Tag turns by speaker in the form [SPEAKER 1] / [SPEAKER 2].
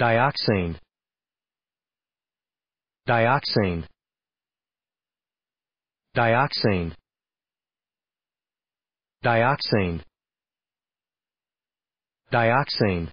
[SPEAKER 1] dioxane dioxane dioxane dioxane dioxane